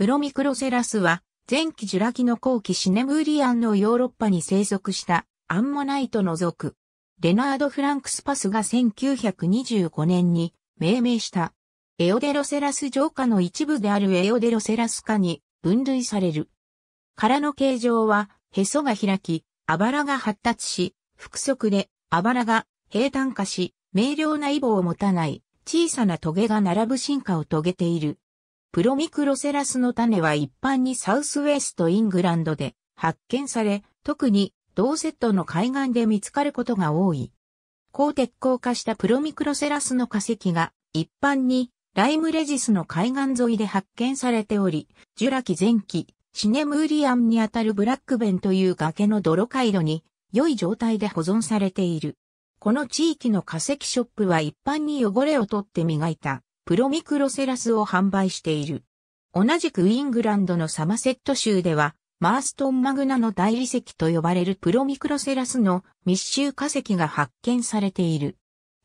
プロミクロセラスは、前期ジュラ紀の後期シネムーリアンのヨーロッパに生息したアンモナイトの属。レナード・フランクスパスが1925年に命名した。エオデロセラス浄化の一部であるエオデロセラス化に分類される。殻の形状は、へそが開き、あばらが発達し、腹足で、あばらが平坦化し、明瞭なイボを持たない、小さなトゲが並ぶ進化を遂げている。プロミクロセラスの種は一般にサウスウェストイングランドで発見され、特に同セットの海岸で見つかることが多い。高鉄鋼化したプロミクロセラスの化石が一般にライムレジスの海岸沿いで発見されており、ジュラ紀前期、シネムーリアンにあたるブラックベンという崖の泥回路に良い状態で保存されている。この地域の化石ショップは一般に汚れを取って磨いたプロミクロセラスを販売している。同じくイングランドのサマセット州では、マーストンマグナの大理石と呼ばれるプロミクロセラスの密集化石が発見されている。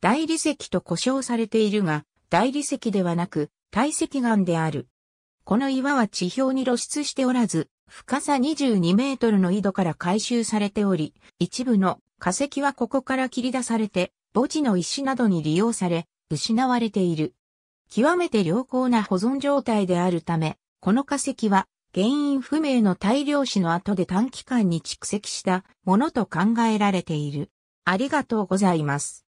大理石と呼称されているが、大理石ではなく、堆石岩である。この岩は地表に露出しておらず、深さ22メートルの井戸から回収されており、一部の化石はここから切り出されて、墓地の石などに利用され、失われている。極めて良好な保存状態であるため、この化石は原因不明の大量死の後で短期間に蓄積したものと考えられている。ありがとうございます。